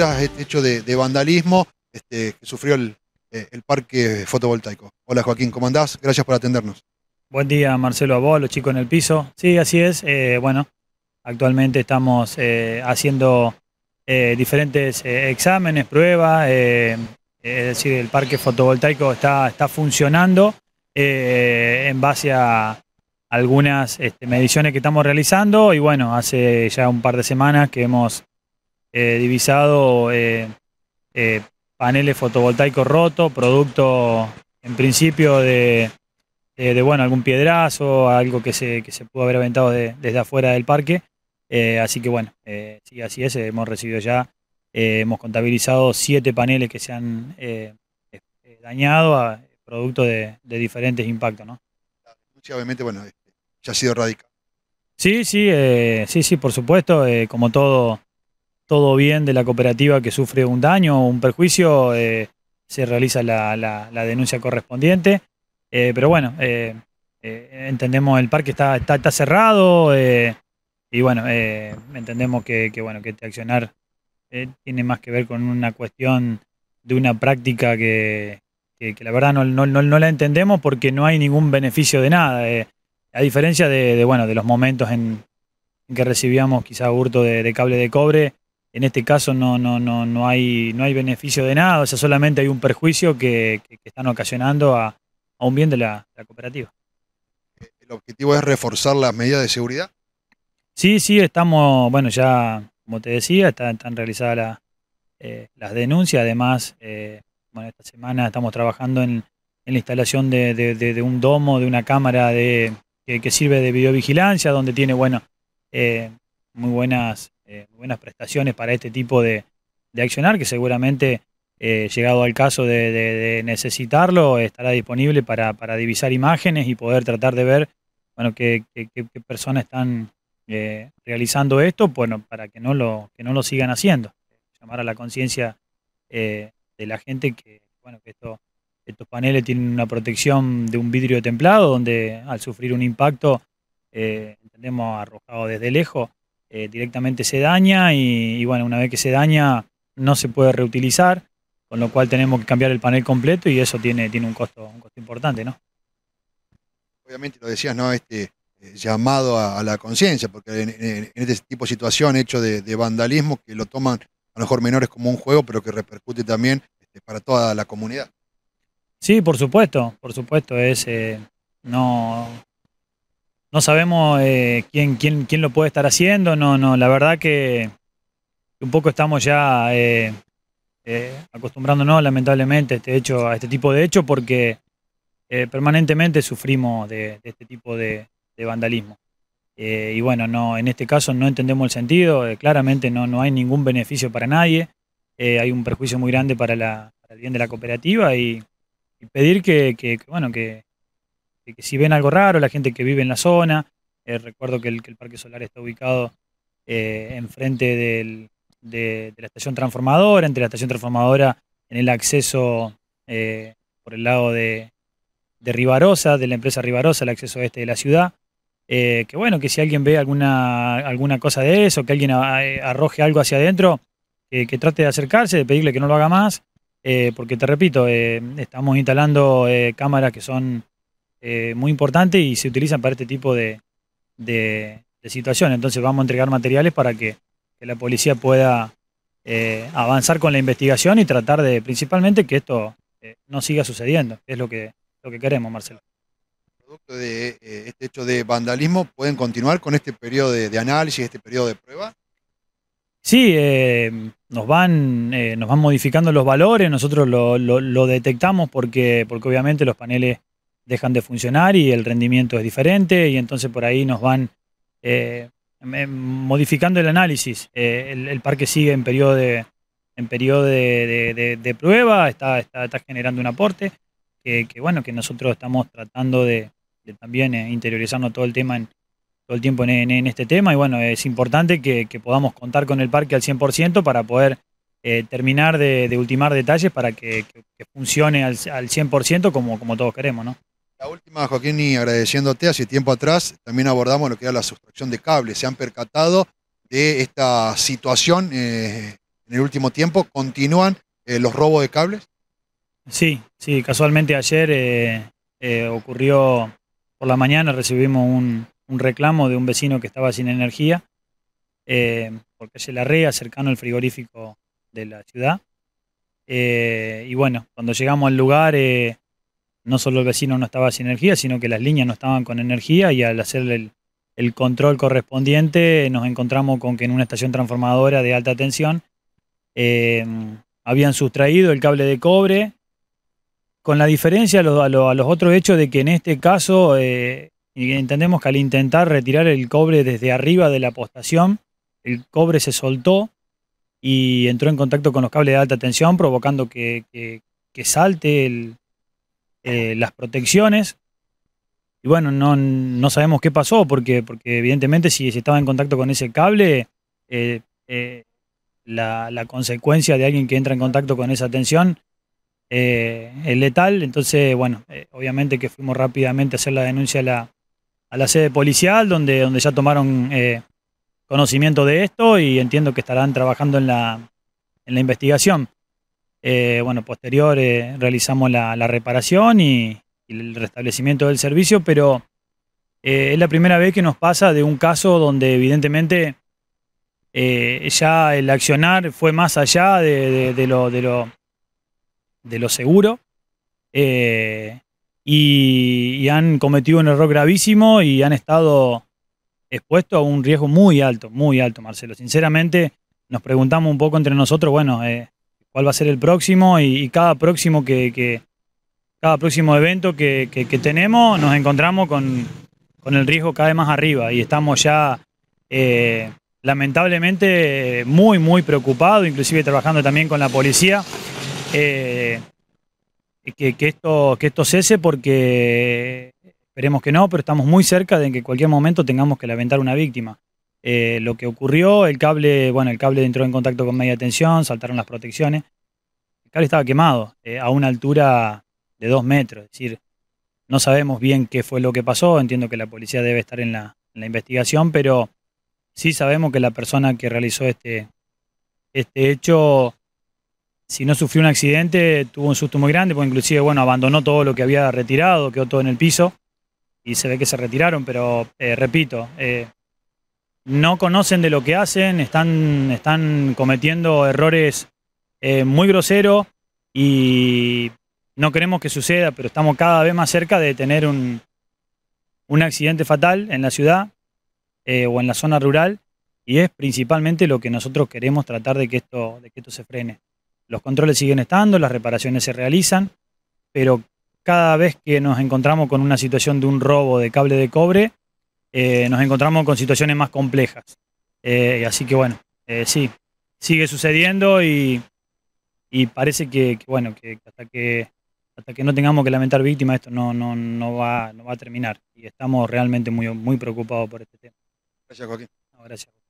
Este hecho de, vandalismo este, que sufrió eh, el, parque fotovoltaico. Hola Joaquín, ¿cómo andás? Gracias por atendernos. Buen día Marcelo, a vos, los chicos en el piso. Sí, así es. Eh, bueno, actualmente estamos eh, haciendo diferentes exámenes, pruebas. es decir, el parque fotovoltaico está, está funcionando en base a algunas este, mediciones que estamos realizando y bueno, hace ya un par de semanas que hemos eh, divisado eh, eh, paneles fotovoltaicos rotos, producto en principio de, bueno, algún piedrazo, algo que se, que se pudo haber aventado desde afuera del parque. así que bueno, sí, así es, hemos recibido ya, hemos contabilizado siete paneles que se han dañado a, producto de, diferentes impactos, ¿no? obviamente, bueno, este, ya ha sido radical. Sí, sí, sí, sí, por supuesto, como todo, todo bien de la cooperativa que sufre un daño o un perjuicio, eh, se realiza la, la, denuncia correspondiente. Eh, pero bueno, eh, entendemos el parque está, está, cerrado y bueno, entendemos que, bueno, que este accionar tiene más que ver con una cuestión de una práctica que, que, la verdad no, la entendemos porque no hay ningún beneficio de nada. a diferencia de, bueno, de los momentos en, que recibíamos quizá hurto de cable de cobre, en este caso no, no, no, hay, no hay beneficio de nada, o sea, solamente hay un perjuicio que, están ocasionando a, un bien de la, cooperativa. ¿El objetivo es reforzar las medidas de seguridad? Sí, sí, estamos, bueno, ya, como te decía, están, están realizadas eh, las denuncias, además, eh, bueno, esta semana estamos trabajando en, la instalación de, un domo, de una cámara de, que, sirve de videovigilancia, donde tiene, bueno, eh, muy buenas eh, buenas prestaciones para este tipo de, accionar, que seguramente, eh, llegado al caso de, necesitarlo, estará disponible para, divisar imágenes y poder tratar de ver bueno, qué, personas están eh, realizando esto, bueno, para que no lo, que no lo sigan haciendo. Llamar a la conciencia de la gente que, bueno, que estos paneles tienen una protección de un vidrio templado, donde al sufrir un impacto, entendemos, arrojado desde lejos, eh, directamente se daña y, bueno, una vez que se daña no se puede reutilizar, con lo cual tenemos que cambiar el panel completo y eso tiene, tiene un, costo, un costo importante, ¿no? Obviamente lo decías, ¿no? Este eh, llamado a, la conciencia, porque en, este tipo de situación hecho de, vandalismo que lo toman a lo mejor menores como un juego, pero que repercute también este, para toda la comunidad. Sí, por supuesto, por supuesto, es eh, no no sabemos eh, quién, quién, quién lo puede estar haciendo, no, no, la verdad que un poco estamos ya eh, eh acostumbrándonos lamentablemente a este, hecho, a este tipo de hecho porque eh, permanentemente sufrimos de, este tipo de, vandalismo. y bueno, no, en este caso no entendemos el sentido, claramente no, no hay ningún beneficio para nadie, hay un perjuicio muy grande para, la, el bien de la cooperativa y, pedir que bueno, que, que si ven algo raro, la gente que vive en la zona, eh, recuerdo que el, Parque Solar está ubicado eh, enfrente de, la estación transformadora, entre la estación transformadora en el acceso eh, por el lado de, de Rivarosa, de la empresa Rivarosa, el acceso este de la ciudad. que bueno, que si alguien ve alguna, alguna cosa de eso, que alguien arroje algo hacia adentro, que trate de acercarse, de pedirle que no lo haga más, porque te repito, estamos instalando cámaras que son eh, muy importante y se utilizan para este tipo de, situaciones. Entonces vamos a entregar materiales para que, la policía pueda eh, avanzar con la investigación y tratar de principalmente que esto eh, no siga sucediendo, es lo que, lo que queremos, Marcelo. Producto de este hecho de vandalismo, ¿pueden continuar con este periodo de, análisis, este periodo de prueba? Sí, nos, van, nos van modificando los valores, nosotros lo, lo, detectamos porque, porque obviamente los paneles dejan de funcionar y el rendimiento es diferente y entonces por ahí nos van eh, modificando el análisis. Eh, el, parque sigue en periodo de, en periodo de, prueba, está, generando un aporte que, bueno, que nosotros estamos tratando de, también eh, interiorizarnos todo el tema en, todo el tiempo en, este tema y bueno, es importante que, podamos contar con el parque al 100% para poder terminar de, ultimar detalles para que, funcione al, al 100% como, como todos queremos, ¿no? La última, Joaquín, y agradeciéndote, hace tiempo atrás también abordamos lo que era la sustracción de cables. Se han percatado de esta situación eh, en el último tiempo. ¿Continúan eh, los robos de cables? Sí, sí, casualmente ayer eh, ocurrió por la mañana, recibimos un, reclamo de un vecino que estaba sin energía, porque se la rea cercano al frigorífico de la ciudad. y bueno, cuando llegamos al lugar no solo el vecino no estaba sin energía, sino que las líneas no estaban con energía y al hacer el, control correspondiente nos encontramos con que en una estación transformadora de alta tensión eh, habían sustraído el cable de cobre, con la diferencia a, los otros hechos de que en este caso eh, entendemos que al intentar retirar el cobre desde arriba de la postación, el cobre se soltó y entró en contacto con los cables de alta tensión, provocando que salte el, eh, las protecciones. Y bueno, no, sabemos qué pasó, porque, porque evidentemente si, se estaba en contacto con ese cable, eh, eh, la, consecuencia de alguien que entra en contacto con esa atención es letal. Entonces, bueno, obviamente que fuimos rápidamente a hacer la denuncia a la, sede policial, donde, donde ya tomaron conocimiento de esto y entiendo que estarán trabajando en la, en la investigación. Eh, bueno, posterior eh, realizamos la, reparación y, el restablecimiento del servicio, pero eh, es la primera vez que nos pasa de un caso donde evidentemente ya el accionar fue más allá de, lo, seguro y, han cometido un error gravísimo y han estado expuestos a un riesgo muy alto, muy alto, Marcelo. Sinceramente, nos preguntamos un poco entre nosotros, bueno, eh, cuál va a ser el próximo y, cada próximo que, cada próximo evento que, tenemos nos encontramos con, el riesgo cada vez más arriba y estamos ya eh, lamentablemente muy muy preocupados, inclusive trabajando también con la policía. Eh, que, que, esto, que esto cese porque esperemos que no, pero estamos muy cerca de que en cualquier momento tengamos que lamentar una víctima. Eh, lo que ocurrió, el cable, bueno, el cable entró en contacto con media tensión, saltaron las protecciones. El cable estaba quemado eh, a una altura de dos metros, es decir, no sabemos bien qué fue lo que pasó, entiendo que la policía debe estar en la, investigación, pero sí sabemos que la persona que realizó este, este hecho si no sufrió un accidente, tuvo un susto muy grande, porque inclusive, bueno, abandonó todo lo que había retirado, quedó todo en el piso, y se ve que se retiraron, pero eh, repito, no conocen de lo que hacen, están, están cometiendo errores eh, muy groseros y no queremos que suceda, pero estamos cada vez más cerca de tener un, accidente fatal en la ciudad eh, o en la zona rural y es principalmente lo que nosotros queremos tratar de que esto, de que esto se frene. Los controles siguen estando, las reparaciones se realizan, pero cada vez que nos encontramos con una situación de un robo de cable de cobre, eh, nos encontramos con situaciones más complejas. Eh, así que bueno, eh, sí, sigue sucediendo y, parece que, bueno, que hasta que hasta que no tengamos que lamentar víctimas, esto no, no, no, va, no va a terminar. Y estamos realmente muy, muy preocupados por este tema. Gracias, Joaquín. gracias.